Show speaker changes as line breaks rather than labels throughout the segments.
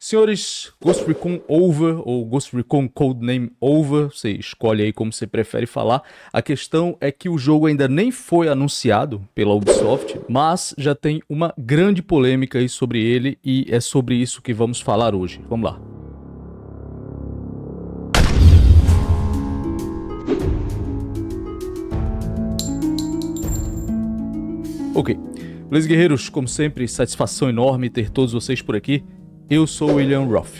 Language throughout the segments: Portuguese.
Senhores, Ghost Recon Over ou Ghost Recon Codename Over, você escolhe aí como você prefere falar. A questão é que o jogo ainda nem foi anunciado pela Ubisoft, mas já tem uma grande polêmica aí sobre ele e é sobre isso que vamos falar hoje. Vamos lá. Ok. Beleza, guerreiros? Como sempre, satisfação enorme ter todos vocês por aqui. Eu sou William Roth.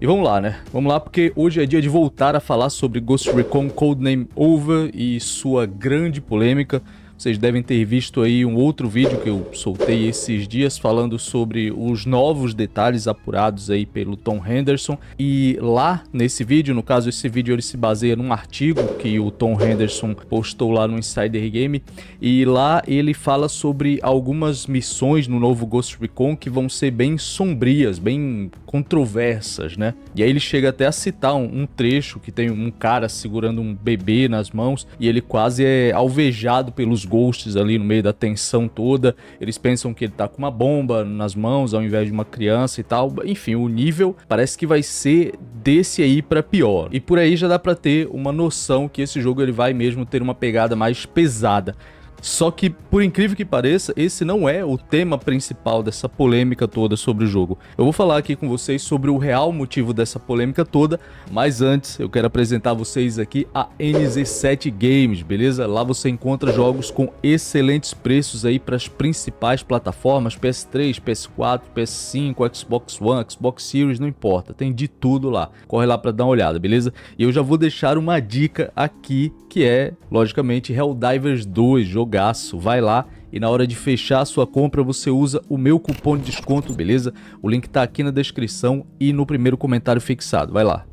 E vamos lá, né? Vamos lá porque hoje é dia de voltar a falar sobre Ghost Recon Codename Over e sua grande polêmica vocês devem ter visto aí um outro vídeo que eu soltei esses dias falando sobre os novos detalhes apurados aí pelo Tom Henderson. E lá nesse vídeo, no caso esse vídeo ele se baseia num artigo que o Tom Henderson postou lá no Insider Game. E lá ele fala sobre algumas missões no novo Ghost Recon que vão ser bem sombrias, bem controversas, né? E aí ele chega até a citar um, um, trecho que tem um cara segurando um bebê nas mãos e ele quase é alvejado pelos ghosts ali no meio da tensão toda. Eles pensam que ele tá com uma bomba nas mãos ao invés de uma criança e tal. Enfim, o nível parece que vai ser desse aí para pior. E por aí já dá para ter uma noção que esse jogo ele vai mesmo ter uma pegada mais pesada. Só que, por incrível que pareça, esse não é o tema principal dessa polêmica toda sobre o jogo. Eu vou falar aqui com vocês sobre o real motivo dessa polêmica toda, mas antes eu quero apresentar a vocês aqui a NZ7 Games, beleza? Lá você encontra jogos com excelentes preços aí para as principais plataformas, PS3, PS4, PS5, Xbox One, Xbox Series, não importa, tem de tudo lá. Corre lá para dar uma olhada, beleza? E eu já vou deixar uma dica aqui que é, logicamente, Helldivers 2, jogo jogaço. Vai lá e na hora de fechar a sua compra você usa o meu cupom de desconto, beleza? O link tá aqui na descrição e no primeiro comentário fixado. Vai lá.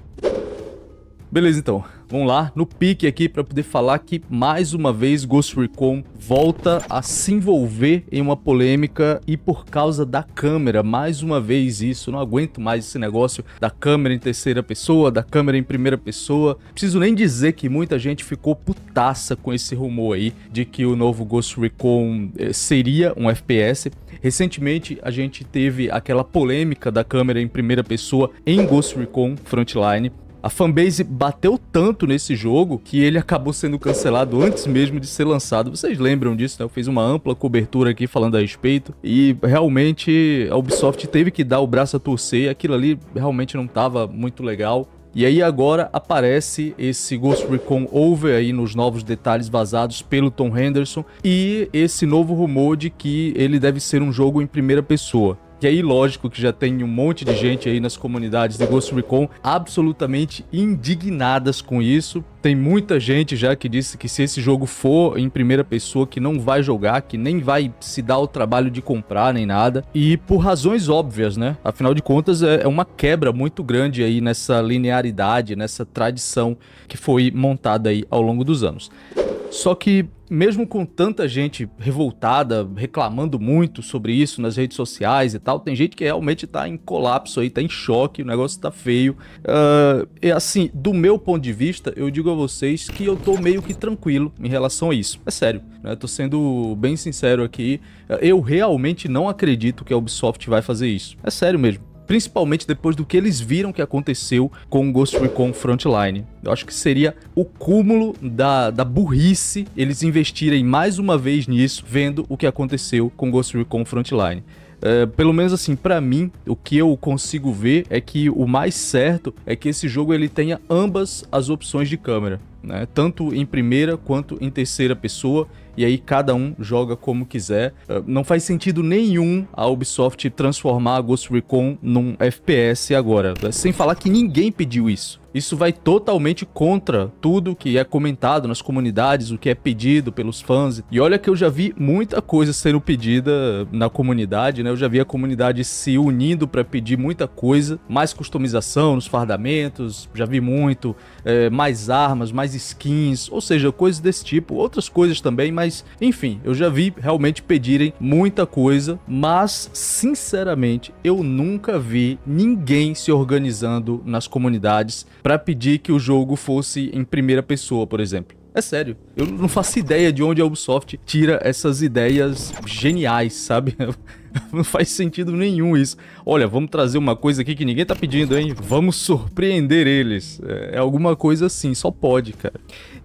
Beleza então. Vamos lá, no pique aqui para poder falar que mais uma vez Ghost Recon volta a se envolver em uma polêmica e por causa da câmera, mais uma vez isso, não aguento mais esse negócio da câmera em terceira pessoa, da câmera em primeira pessoa. Preciso nem dizer que muita gente ficou putaça com esse rumor aí de que o novo Ghost Recon eh, seria um FPS. Recentemente a gente teve aquela polêmica da câmera em primeira pessoa em Ghost Recon Frontline a fanbase bateu tanto nesse jogo que ele acabou sendo cancelado antes mesmo de ser lançado. Vocês lembram disso, né? Eu fiz uma ampla cobertura aqui falando a respeito e realmente a Ubisoft teve que dar o braço a torcer. Aquilo ali realmente não estava muito legal. E aí agora aparece esse Ghost Recon Over aí nos novos detalhes vazados pelo Tom Henderson e esse novo rumor de que ele deve ser um jogo em primeira pessoa. Que aí, lógico, que já tem um monte de gente aí nas comunidades de Ghost Recon absolutamente indignadas com isso. Tem muita gente já que disse que se esse jogo for em primeira pessoa, que não vai jogar, que nem vai se dar o trabalho de comprar nem nada. E por razões óbvias, né? Afinal de contas, é, é uma quebra muito grande aí nessa linearidade, nessa tradição que foi montada aí ao longo dos anos. Só que mesmo com tanta gente revoltada, reclamando muito sobre isso nas redes sociais e tal, tem gente que realmente tá em colapso aí, tá em choque, o negócio tá feio. Uh, e assim, do meu ponto de vista, eu digo a vocês que eu tô meio que tranquilo em relação a isso. É sério, né? Tô sendo bem sincero aqui. Eu realmente não acredito que a Ubisoft vai fazer isso. É sério mesmo principalmente depois do que eles viram que aconteceu com Ghost Recon Frontline. Eu acho que seria o cúmulo da, da burrice eles investirem mais uma vez nisso, vendo o que aconteceu com Ghost Recon Frontline. É, pelo menos assim, para mim, o que eu consigo ver é que o mais certo é que esse jogo ele tenha ambas as opções de câmera, né? Tanto em primeira quanto em terceira pessoa e aí cada um joga como quiser. Eh, não faz sentido nenhum a Ubisoft transformar a Ghost Recon num FPS agora, eh, sem falar que ninguém pediu isso. Isso vai totalmente contra tudo que é comentado nas comunidades, o que é pedido pelos fãs. E olha que eu já vi muita coisa sendo pedida eh, na comunidade, né? Eu já vi a comunidade se unindo para pedir muita coisa, mais customização nos fardamentos, já vi muito, é, mais armas, mais skins, ou seja, coisas desse tipo, outras coisas também, mas mas enfim, eu já vi realmente pedirem muita coisa, mas sinceramente eu nunca vi ninguém se organizando nas comunidades para pedir que o jogo fosse em primeira pessoa, por exemplo. É sério, eu não faço ideia de onde a Ubisoft tira essas ideias geniais, sabe? Não faz sentido nenhum isso. Olha, vamos trazer uma coisa aqui que ninguém tá pedindo, hein? Vamos surpreender eles. É, é alguma coisa assim, só pode, cara.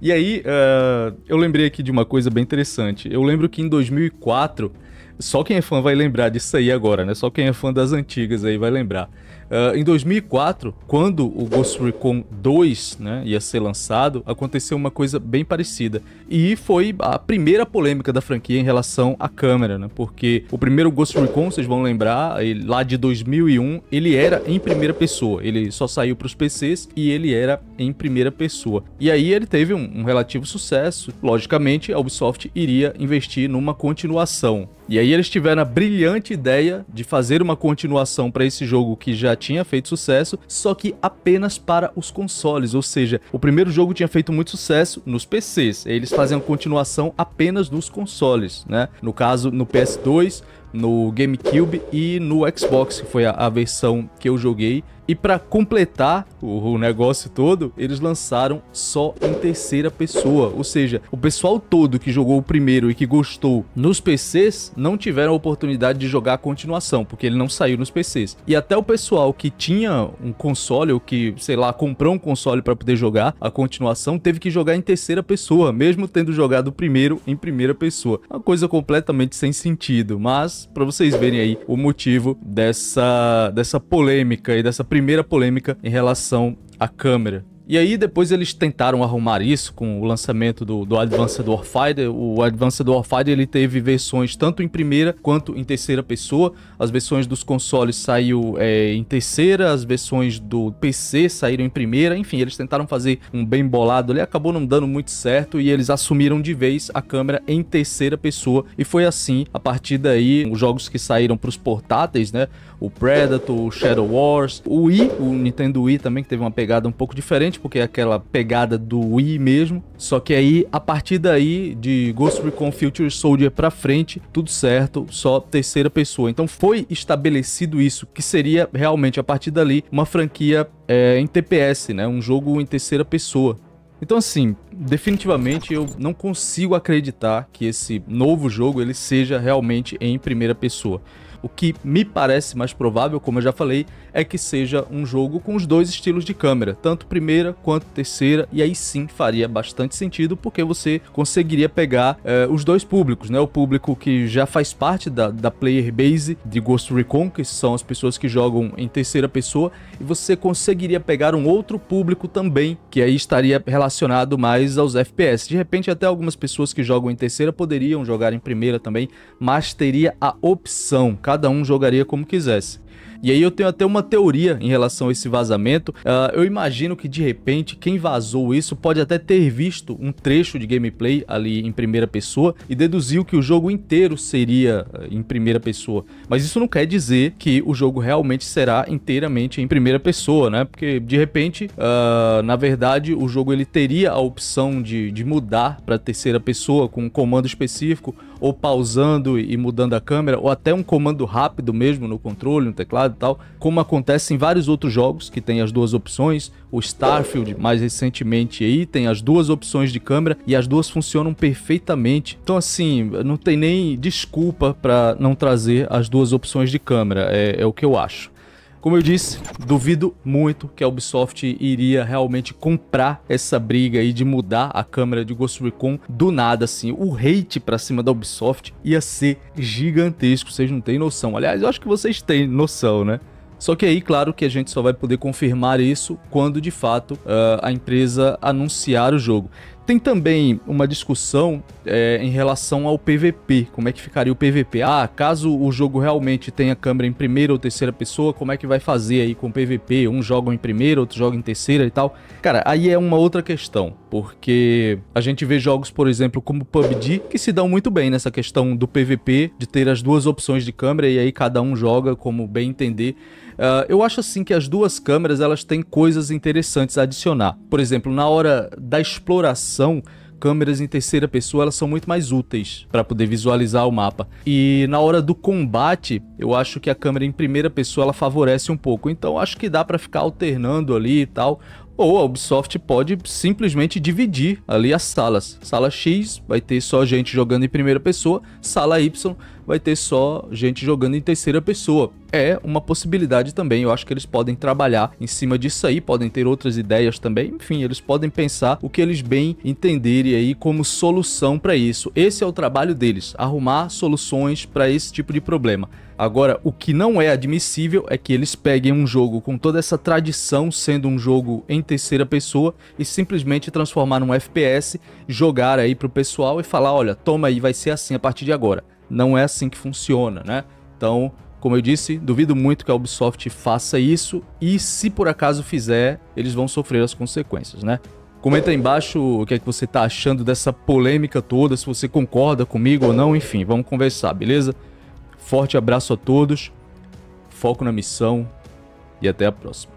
E aí, uh, eu lembrei aqui de uma coisa bem interessante. Eu lembro que em 2004, só quem é fã vai lembrar disso aí agora, né? Só quem é fã das antigas aí vai lembrar. Uh, em 2004, quando o Ghost Recon 2 né, ia ser lançado, aconteceu uma coisa bem parecida. E foi a primeira polêmica da franquia em relação à câmera, né? Porque o primeiro Ghost Recon, vocês vão lembrar, ele, lá de 2001, ele era em primeira pessoa. Ele só saiu para os PCs e ele era em primeira pessoa. E aí ele teve um, um relativo sucesso. Logicamente, a Ubisoft iria investir numa continuação. E aí eles tiveram a brilhante ideia de fazer uma continuação para esse jogo que já já tinha feito sucesso, só que apenas para os consoles, ou seja, o primeiro jogo tinha feito muito sucesso nos PCs, eles faziam continuação apenas nos consoles, né? No caso, no PS2, no GameCube e no Xbox, que foi a, a versão que eu joguei. E para completar o, o, negócio todo, eles lançaram só em terceira pessoa. Ou seja, o pessoal todo que jogou o primeiro e que gostou nos PCs não tiveram a oportunidade de jogar a continuação, porque ele não saiu nos PCs. E até o pessoal que tinha um console ou que, sei lá, comprou um console para poder jogar a continuação, teve que jogar em terceira pessoa, mesmo tendo jogado o primeiro em primeira pessoa. Uma coisa completamente sem sentido, mas mas, para vocês verem aí o motivo dessa, dessa polêmica e dessa primeira polêmica em relação à câmera. E aí depois eles tentaram arrumar isso com o lançamento do, do Advanced Warfighter. O Advanced Warfighter ele teve versões tanto em primeira quanto em terceira pessoa. As versões dos consoles saiu é, em terceira, as versões do PC saíram em primeira. Enfim, eles tentaram fazer um bem bolado ali, acabou não dando muito certo e eles assumiram de vez a câmera em terceira pessoa. E foi assim, a partir daí, os jogos que saíram para os portáteis, né? O Predator, o Shadow Wars, o Wii, o Nintendo Wii também que teve uma pegada um pouco diferente porque é aquela pegada do Wii mesmo. Só que aí, a partir daí, de Ghost Recon Future Soldier pra frente, tudo certo, só terceira pessoa. Então foi estabelecido isso, que seria realmente, a partir dali, uma franquia é, em TPS, né? Um jogo em terceira pessoa. Então assim, definitivamente eu não consigo acreditar que esse novo jogo ele seja realmente em primeira pessoa. O que me parece mais provável, como eu já falei, é que seja um jogo com os dois estilos de câmera, tanto primeira quanto terceira, e aí sim faria bastante sentido porque você conseguiria pegar eh, os dois públicos, né? O público que já faz parte da, da player base de Ghost Recon, que são as pessoas que jogam em terceira pessoa, e você conseguiria pegar um outro público também, que aí estaria relacionado mais aos FPS. De repente, até algumas pessoas que jogam em terceira poderiam jogar em primeira também, mas teria a opção, caso cada um jogaria como quisesse. E aí eu tenho até uma teoria em relação a esse vazamento. Uh, eu imagino que de repente quem vazou isso pode até ter visto um trecho de gameplay ali em primeira pessoa e deduziu que o jogo inteiro seria ah, em primeira pessoa. Mas isso não quer dizer que o jogo realmente será inteiramente em primeira pessoa, né? Porque de repente, uh, na verdade, o jogo ele teria a opção de, de mudar para terceira pessoa com um comando específico ou pausando e mudando a câmera ou até um comando rápido mesmo no controle, no teclado e tal, como acontece em vários outros jogos que tem as duas opções. O Starfield, mais recentemente aí, tem as duas opções de câmera e as duas funcionam perfeitamente. Então, assim, não tem nem desculpa para não trazer as duas opções de câmera, é, é o que eu acho. Como eu disse, duvido muito que a Ubisoft iria realmente comprar essa briga aí de mudar a câmera de Ghost Recon do nada, assim. O hate para cima da Ubisoft ia ser gigantesco, vocês não têm noção. Aliás, eu acho que vocês têm noção, né? Só que aí, claro que a gente só vai poder confirmar isso quando de fato uh, a empresa anunciar o jogo. Tem também uma discussão é, em relação ao PVP. Como é que ficaria o PVP? Ah, caso o jogo realmente tenha câmera em primeira ou terceira pessoa, como é que vai fazer aí com o PVP? Um joga em primeira, outro joga em terceira e tal. Cara, aí é uma outra questão, porque a gente vê jogos, por exemplo, como PUBG, que se dão muito bem nessa questão do PVP, de ter as duas opções de câmera e aí cada um joga como bem entender. Uh, eu acho assim que as duas câmeras elas têm coisas interessantes a adicionar. Por exemplo, na hora da exploração, câmeras em terceira pessoa elas são muito mais úteis para poder visualizar o mapa. E na hora do combate, eu acho que a câmera em primeira pessoa ela favorece um pouco. Então acho que dá para ficar alternando ali e tal. Ou a Ubisoft pode simplesmente dividir ali as salas. Sala X vai ter só gente jogando em primeira pessoa, sala Y vai ter só gente jogando em terceira pessoa. É uma possibilidade também, eu acho que eles podem trabalhar em cima disso aí, podem ter outras ideias também, enfim, eles podem pensar o que eles bem entenderem aí como solução para isso. Esse é o trabalho deles, arrumar soluções para esse tipo de problema. Agora, o que não é admissível é que eles peguem um jogo com toda essa tradição sendo um jogo em terceira pessoa e simplesmente transformar num FPS, jogar aí pro pessoal e falar, olha, toma aí, vai ser assim a partir de agora não é assim que funciona, né? Então, como eu disse, duvido muito que a Ubisoft faça isso e se por acaso fizer, eles vão sofrer as consequências, né? Comenta aí embaixo o que é que você tá achando dessa polêmica toda, se você concorda comigo ou não, enfim, vamos conversar, beleza? Forte abraço a todos, foco na missão e até a próxima.